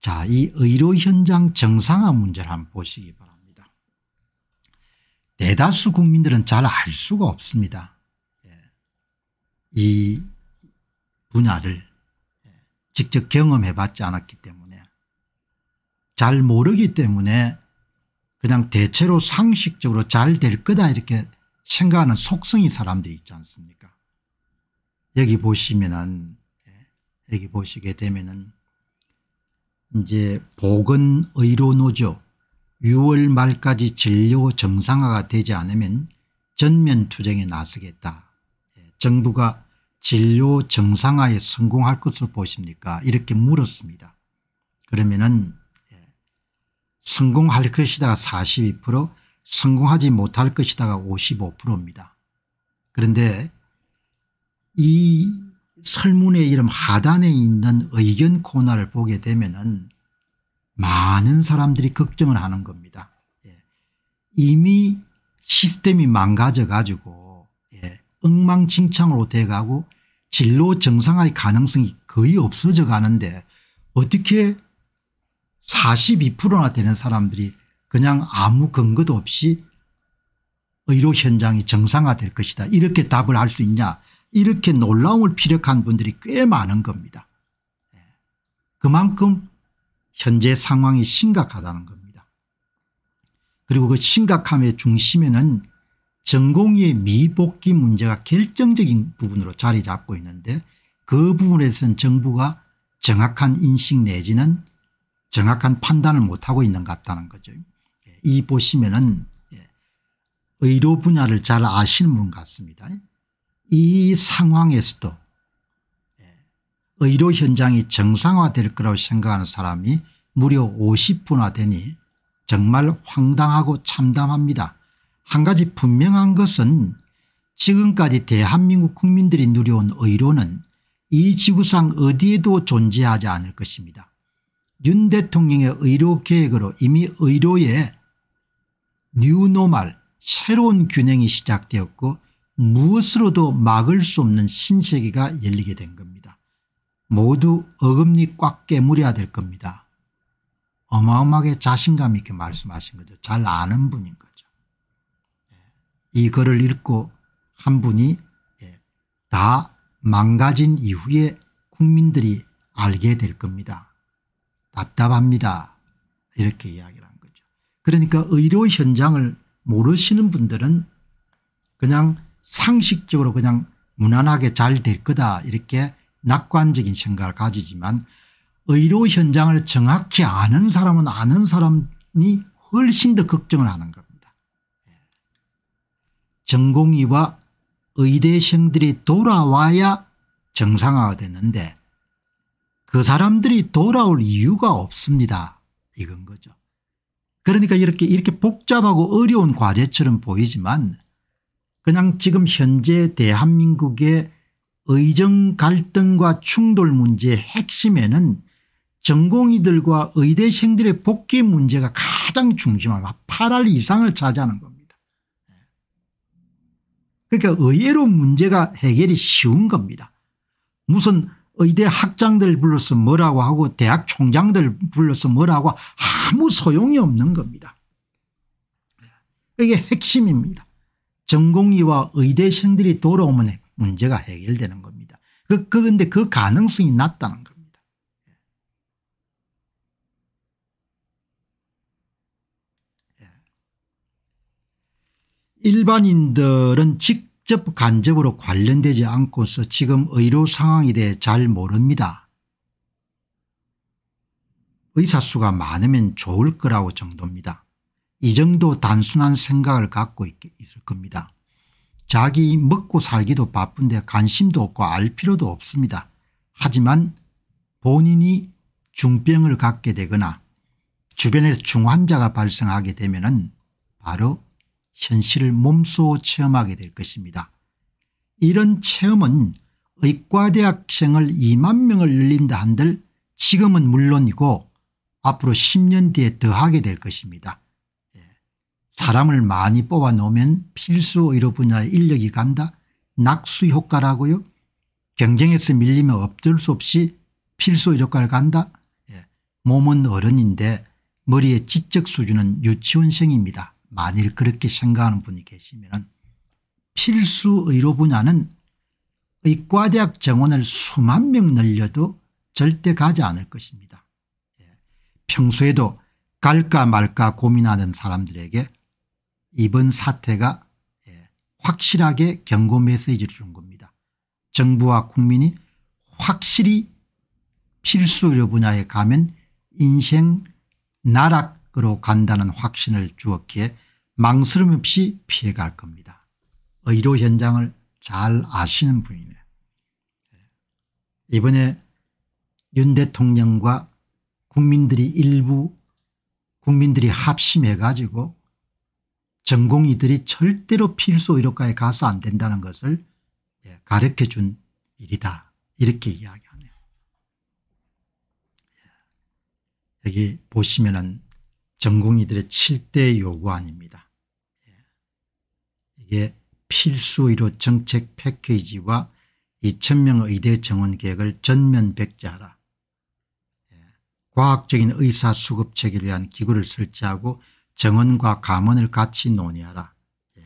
자, 이 의료 현장 정상화 문제를 한번 보시기 바랍니다. 대다수 국민들은 잘 알 수가 없습니다. 예. 이 분야를 직접 경험해 봤지 않았기 때문에 잘 모르기 때문에 그냥 대체로 상식적으로 잘 될 거다 이렇게 생각하는 속성이 사람들이 있지 않습니까 여기 보시면은 예, 여기 보시게 되면은 이제 보건의료노조 6월 말까지 진료 정상화가 되지 않으면 전면 투쟁에 나서겠다. 예, 정부가 진료 정상화에 성공할 것을 보십니까 이렇게 물었습니다. 그러면은 예, 성공할 것이다 42% 성공하지 못할 것이다가 55%입니다. 그런데 이 설문의 이름 하단에 있는 의견 코너를 보게 되면은 많은 사람들이 걱정을 하는 겁니다. 예. 이미 시스템이 망가져 가지고 예. 엉망진창으로 돼가고 진로 정상화의 가능성이 거의 없어져 가는데 어떻게 42%나 되는 사람들이 그냥 아무 근거도 없이 의료 현장이 정상화될 것이다 이렇게 답을 할 수 있냐 이렇게 놀라움을 피력한 분들이 꽤 많은 겁니다. 예. 그만큼 현재 상황이 심각하다는 겁니다. 그리고 그 심각함의 중심에는 전공의의 미복귀 문제가 결정적인 부분으로 자리 잡고 있는데 그부분에서 정부가 정확한 인식 내지는 정확한 판단을 못하고 있는 것 같다는 거죠. 예. 이 보시면은 예, 의료 분야를 잘 아시는 분 같습니다. 이 상황에서도 의료 현장이 정상화될 거라고 생각하는 사람이 무려 50분화 되니 정말 황당하고 참담합니다. 한 가지 분명한 것은 지금까지 대한민국 국민들이 누려온 의료는 이 지구상 어디에도 존재하지 않을 것입니다. 윤 대통령의 의료계획으로 이미 의료의 뉴노말 새로운 균형이 시작되었고 무엇으로도 막을 수 없는 신세계가 열리게 된 겁니다. 모두 어금니 꽉 깨물어야 될 겁니다. 어마어마하게 자신감 있게 말씀하신 거죠. 잘 아는 분인 거죠. 예. 이 글을 읽고 한 분이 예, 다 망가진 이후에 국민들이 알게 될 겁니다. 답답합니다. 이렇게 이야기를 한 거죠. 그러니까 의료 현장을 모르시는 분들은 그냥 상식적으로 그냥 무난하게 잘 될 거다 이렇게 낙관적인 생각을 가지지만 의료 현장을 정확히 아는 사람은 아는 사람이 훨씬 더 걱정을 하는 겁니다. 예. 전공의와 의대생들이 돌아와야 정상화가 되는데 그 사람들이 돌아올 이유가 없습니다. 이건 거죠. 그러니까 이렇게 이렇게 복잡하고 어려운 과제처럼 보이지만 그냥 지금 현재 대한민국의 의정 갈등과 충돌 문제의 핵심에는 전공의들과 의대생들의 복귀 문제가 가장 중심합니 8할 이상을 차지하는 겁니다. 그러니까 의외로 문제가 해결이 쉬운 겁니다. 무슨 의대 학장들 불러서 뭐라고 하고 대학 총장들 불러서 뭐라고 아무 소용이 없는 겁니다. 이게 핵심입니다. 전공의와 의대생들이 돌아오면 문제가 해결되는 겁니다. 그, 그런데 그 가능성이 낮다는 겁니다. 예. 일반인들은 직접 간접으로 관련되지 않고서 지금 의료 상황에 대해 잘 모릅니다. 의사 수가 많으면 좋을 거라고 정도입니다. 이 정도 단순한 생각을 갖고 있, 을 겁니다. 자기 먹고 살기도 바쁜데 관심도 없고 알 필요도 없습니다. 하지만 본인이 중병을 갖게 되거나 주변에서 중환자가 발생하게 되면 바로 현실을 몸소 체험하게 될 것입니다. 이런 체험은 의과대학생을 2만 명을 늘린다 한들 지금은 물론이고 앞으로 10년 뒤에 더 하게 될 것입니다. 사람을 많이 뽑아 놓으면 필수 의료 분야의 인력이 간다 낙수 효과라고요 경쟁에서 밀리면 없을 수 없이 필수 의료과를 간다 예. 몸은 어른인데 머리의 지적 수준은 유치원생입니다. 만일 그렇게 생각하는 분이 계시면 필수 의료 분야는 의과대학 정원을 수만 명 늘려도 절대 가지 않을 것입니다. 예. 평소에도 갈까 말까 고민하는 사람들에게 이번 사태가 예, 확실하게 경고 메시지를 준 겁니다. 정부와 국민이 확실히 필수 의료 분야에 가면 인생 나락으로 간다는 확신을 주었기에 망설임 없이 피해갈 겁니다. 의료 현장을 잘 아시는 분이네요. 예, 이번에 윤 대통령과 국민들이 일부 국민들이 합심해 가지고 전공의들이 절대로 필수 의료과에 가서 안 된다는 것을 예, 가르쳐 준 일이다 이렇게 이야기하네요. 예. 여기 보시면은 전공의들의 7대 요구안입니다. 예. 이게 필수의료 정책 패키지와 2,000명 의대 정원 계획을 전면 백지하라. 과학적인 의사 수급 체계를 위한 기구를 설치하고 정원과 가문을 같이 논의하라. 예.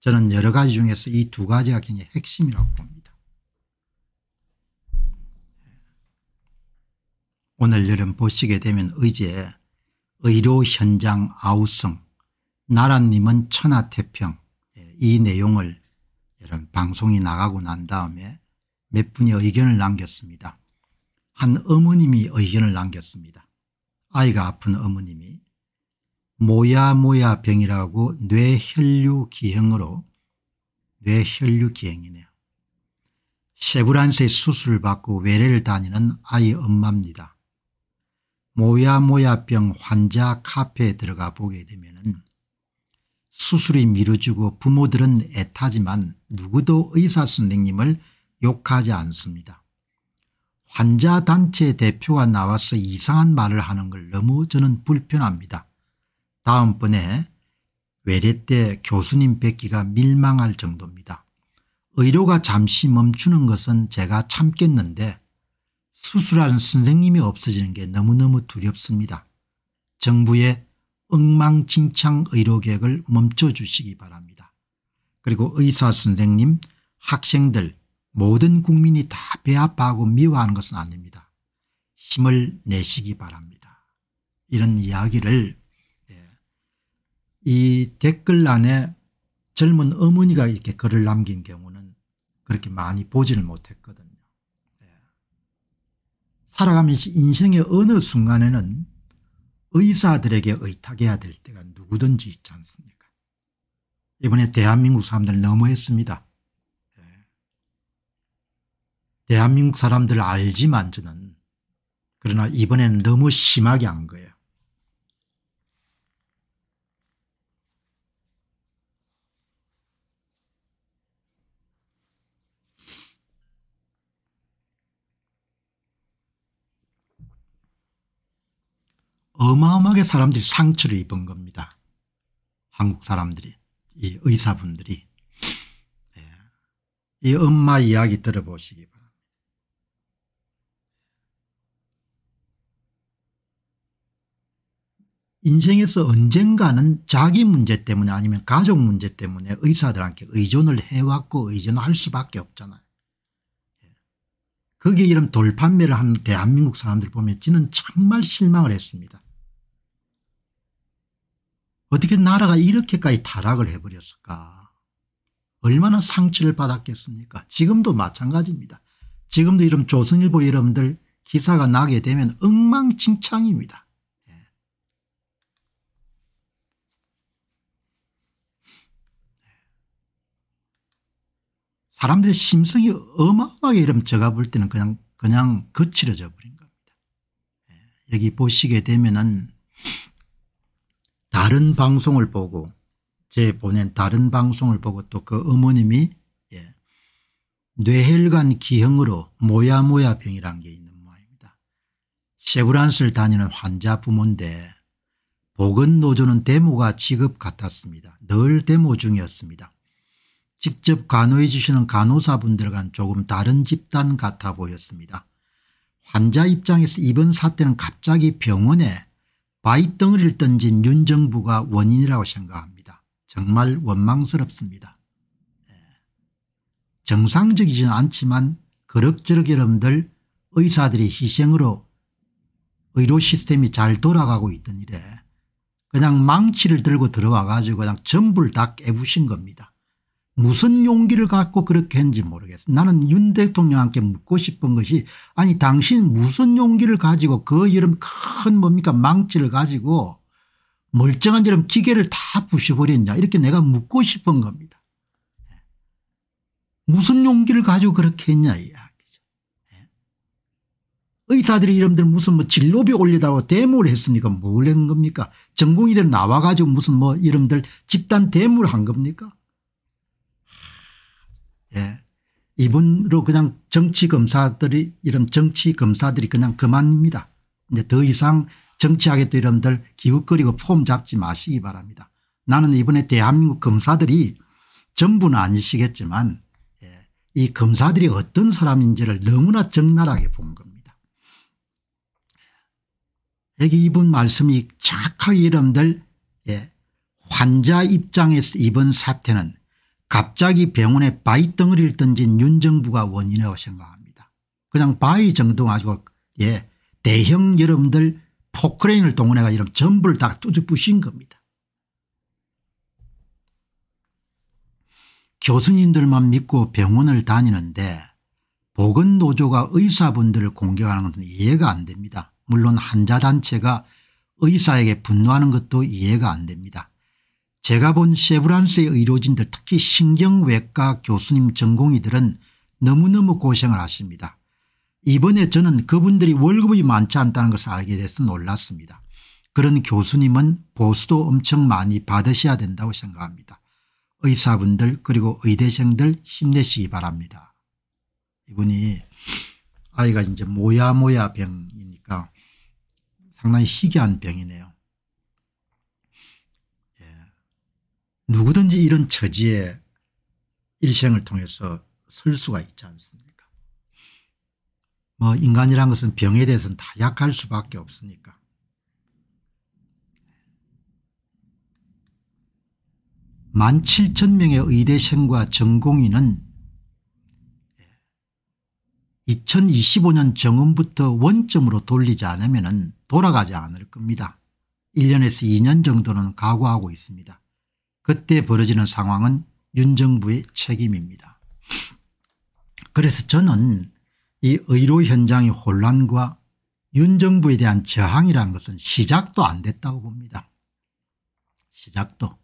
저는 여러 가지 중에서 이 두 가지가 굉장히 핵심이라고 봅니다. 예. 오늘 여름 보시게 되면 의제 의료 현장 아우성 나라님은 천하태평 예. 이 내용을 이런 방송이 나가고 난 다음에 몇 분이 의견을 남겼습니다. 한 어머님이 의견을 남겼습니다. 아이가 아픈 어머님이 모야모야병이라고 뇌혈류기형으로 뇌혈류기형이네요. 세브란스의 수술을 받고 외래를 다니는 아이 엄마입니다. 모야모야병 환자 카페에 들어가 보게 되면 수술이 미뤄지고 부모들은 애타지만 누구도 의사 선생님을 욕하지 않습니다. 환자 단체 대표가 나와서 이상한 말을 하는 걸 너무 저는 불편합니다. 다음번에 외래 때 교수님 뵙기가 밀망할 정도입니다. 의료가 잠시 멈추는 것은 제가 참겠는데 수술한 선생님이 없어지는 게 너무너무 두렵습니다. 정부의 엉망진창 의료 계획을 멈춰주시기 바랍니다. 그리고 의사 선생님, 학생들 모든 국민이 다 배아파하고 미워하는 것은 아닙니다. 힘을 내시기 바랍니다. 이런 이야기를 이 댓글란에 젊은 어머니가 이렇게 글을 남긴 경우는 그렇게 많이 보지를 못했거든요. 네. 살아가면서 인생의 어느 순간에는 의사들에게 의탁해야 될 때가 누구든지 있지 않습니까? 이번에 대한민국 사람들 너무했습니다. 네. 대한민국 사람들 알지만 저는 그러나 이번에는 너무 심하게 한 거예요. 어마어마하게 사람들이 상처를 입은 겁니다. 한국 사람들이 이 의사분들이 네. 이 엄마 이야기 들어보시기 바랍니다. 인생에서 언젠가는 자기 문제 때문에 아니면 가족 문제 때문에 의사들한테 의존을 해왔고 의존할 수밖에 없잖아요. 예. 거기에 이런 돌판매를 하 대한민국 사람들 보면 저는 정말 실망을 했습니다. 어떻게 나라가 이렇게까지 타락을 해버렸을까 얼마나 상처를 받았겠습니까 지금도 마찬가지입니다 지금도 이런 조선일보 여러분들 기사가 나게 되면 엉망진창입니다 예. 예. 사람들의 심성이 어마어마하게 이러면 제가 볼 때는 그냥 그냥 거칠어져 버린 겁니다. 예. 여기 보시게 되면은 다른 방송을 보고 제 보낸 다른 방송을 보고 또 그 어머님이 예, 뇌혈관 기형으로 모야모야 병이란 게 있는 모양입니다. 세브란스를 다니는 환자 부모인데 보건노조는 데모가 직업 같았습니다. 늘 데모 중이었습니다. 직접 간호해 주시는 간호사분들과는 조금 다른 집단 같아 보였습니다. 환자 입장에서 이번 사태는 갑자기 병원에 바위덩어리를 던진 윤 정부가 원인이라고 생각합니다. 정말 원망스럽습니다. 예. 정상적이지는 않지만 그럭저럭 여러분들 의사들의 희생으로 의료 시스템이 잘 돌아가고 있던 일에 그냥 망치를 들고 들어와 가지고 그냥 전부를 다 깨부신 겁니다. 무슨 용기를 갖고 그렇게 했는지 모르겠어요. 나는 윤 대통령한테 묻고 싶은 것이 아니 당신 무슨 용기를 가지고 그 이름 큰 뭡니까 망치를 가지고 멀쩡한 이름 기계를 다 부셔버렸냐 이렇게 내가 묻고 싶은 겁니다. 예. 무슨 용기를 가지고 그렇게 했냐 이야기죠 예. 의사들의 이름들 무슨 뭐 진로비 올리다고 대모를 했으니까 뭘 한 겁니까 전공의들 나와가지고 무슨 뭐 이름들 집단 대모를 한 겁니까 이분으로 그냥 정치 검사들이 이런 정치 검사들이 그냥 그만입니다. 이제 더 이상 정치하겠다 이런들 기웃거리고 폼 잡지 마시기 바랍니다. 나는 이번에 대한민국 검사들이 전부는 아니시겠지만 예, 이 검사들이 어떤 사람인지를 너무나 적나라하게 본 겁니다. 여기 이분 말씀이 착하게 이름들 예, 환자 입장에서 이번 사태는 갑자기 병원에 바위 덩어리를 던진 윤 정부가 원인이라고 생각합니다. 그냥 바위 정도 가지고 예 대형 여러분들 포크레인을 동원해가 이런 전부를 다 뚜둑 부신 겁니다. 교수님들만 믿고 병원을 다니는데 보건노조가 의사분들을 공격하는 것은 이해가 안 됩니다. 물론 환자단체가 의사에게 분노하는 것도 이해가 안 됩니다. 제가 본 세브란스의 의료진들 특히 신경외과 교수님 전공의들은 너무너무 고생을 하십니다. 이번에 저는 그분들이 월급이 많지 않다는 것을 알게 돼서 놀랐습니다. 그런 교수님은 보수도 엄청 많이 받으셔야 된다고 생각합니다. 의사분들 그리고 의대생들 힘내시기 바랍니다. 이분이 아이가 이제 모야모야 병이니까 상당히 희귀한 병이네요. 누구든지 이런 처지에 일생을 통해서 설 수가 있지 않습니까 뭐 인간이란 것은 병에 대해서는 다 약할 수밖에 없으니까 만 7천 명의 의대생과 전공인은 2025년 정원부터 원점으로 돌리지 않으면 돌아가지 않을 겁니다. 1년에서 2년 정도는 각오하고 있습니다. 그때 벌어지는 상황은 윤 정부의 책임입니다. 그래서 저는 이 의료 현장의 혼란과 윤 정부에 대한 저항이라 것은 시작도 안 됐다고 봅니다. 시작도.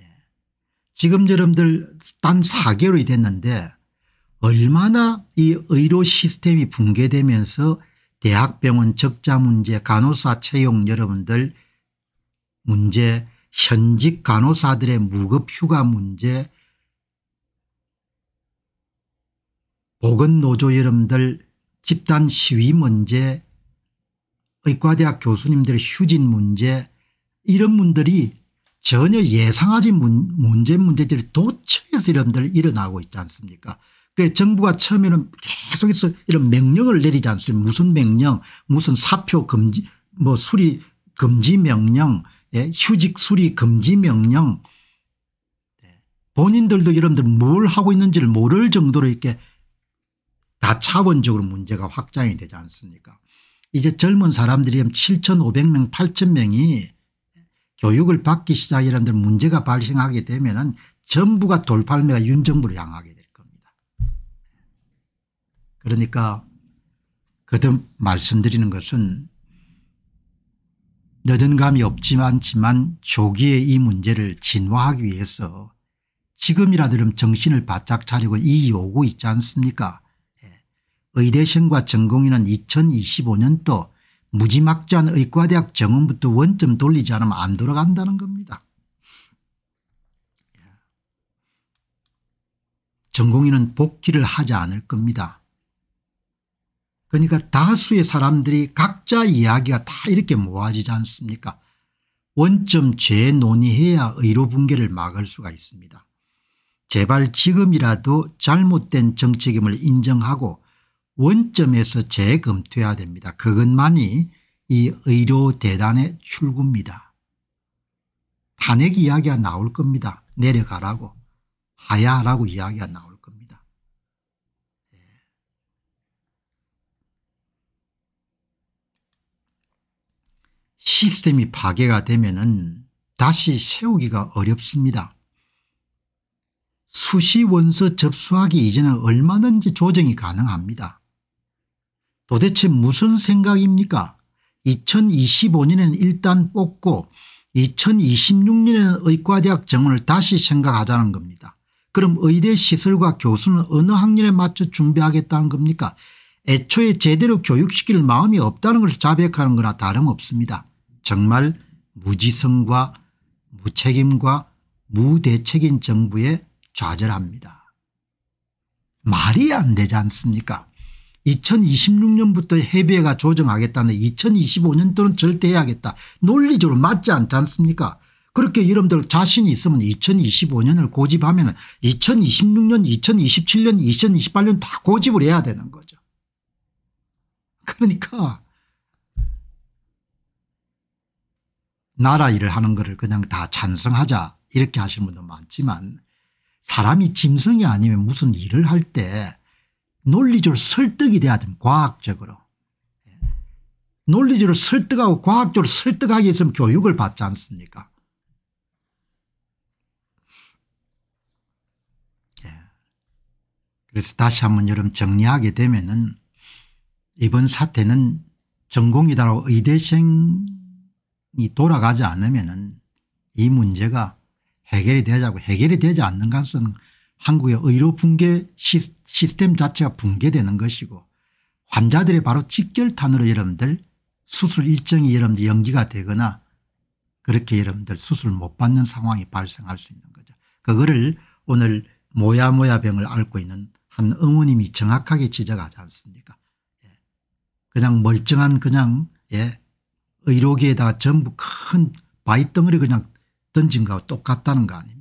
예. 지금 여러분들 단 4개월이 됐는데 얼마나 이 의료 시스템이 붕괴되면서 대학병원 적자 문제 간호사 채용 여러분들 문제 현직 간호사들의 무급휴가 문제 보건노조 여러분들 집단 시위 문제 의과대학 교수님들 의 휴진 문제 이런 분들이 전혀 예상하지 문, 문제 문제들이 도처에서 여러분들 일어나고 있지 않습니까 그 정부가 처음에는 계속해서 이런 명령을 내리지 않습니까 무슨 명령 무슨 사표 금지 뭐 수리 금지 명령 예? 휴직 수리 금지 명령 예, 본인들도 여러분들 뭘 하고 있는지를 모를 정도로 이렇게 다차원적으로 문제가 확장이 되지 않습니까 이제 젊은 사람들이 7,500명 8,000명이 교육을 받기 시작해 여들 문제가 발생하게 되면 은 전부가 돌팔매가 윤정부로 향하게 될 겁니다. 그러니까 그듭 말씀드리는 것은 여전감이 없지만지만 조기에 이 문제를 진화하기 위해서 지금이라도 좀 정신을 바짝 차리고 이 요구 있지 않습니까 예. 의대생과 전공인은 2025년도 무지막지한 의과대학 정원부터 원점 돌리지 않으면 안 돌아간다는 겁니다. 예. 전공인은 복귀를 하지 않을 겁니다. 그러니까 다수의 사람들이 각자 이야기가 다 이렇게 모아지지 않습니까 원점 재논의해야 의료 붕괴를 막을 수가 있습니다. 제발 지금이라도 잘못된 정책임을 인정하고 원점에서 재검토해야 됩니다. 그것만이 이 의료 대단의 출구입니다. 탄핵 이야기가 나올 겁니다. 내려가라고 하야라고 이야기가 나올 시스템이 파괴가 되면 다시 세우기가 어렵습니다. 수시 원서 접수하기 이전에 얼마든지 조정이 가능합니다. 도대체 무슨 생각입니까? 2025년에는 일단 뽑고 2026년에는 의과대학 정원을 다시 생각하자는 겁니다. 그럼 의대 시설과 교수는 어느 학년에 맞춰 준비하겠다는 겁니까? 애초에 제대로 교육시킬 마음이 없다는 것을 자백하는 거나 다름없습니다. 정말 무지성과 무책임과 무대책인 정부에 좌절합니다. 말이 안 되지 않습니까 2026년부터 해비회가 조정하겠다는 2025년도는 절대 해야겠다. 논리적으로 맞지 않지 않습니까 그렇게 여러분들 자신이 있으면 2025년을 고집하면 2026년 2027년 2028년 다 고집을 해야 되는 거죠. 그러니까 나라 일을 하는 거를 그냥 다 찬성하자 이렇게 하시는 분도 많지만 사람이 짐승이 아니면 무슨 일을 할 때 논리적으로 설득이 돼야 됩니다. 과학적으로. 예. 논리적으로 설득하고 과학적으로 설득하기 위해서는 교육을 받지 않습니까 예. 그래서 다시 한 번 여러분 정리하게 되면 은 이번 사태는 전공이다라고 의대생 이 돌아가지 않으면 이 문제가 해결이 되자고 해결이 되지 않는 것은 한국의 의료 붕괴 시스템 자체가 붕괴되는 것이고 환자들이 바로 직결탄으로 여러분들 수술 일정이 여러분들 연기가 되거나 그렇게 여러분들 수술 못 받는 상황이 발생할 수 있는 거죠. 그거를 오늘 모야모야 병을 앓고 있는 한 어머님이 정확하게 지적하지 않습니까 예. 그냥 멀쩡한 그냥 예 의료계에다 전부 큰 바위덩어리 그냥 던진 거하고 똑같다는 거 아닙니까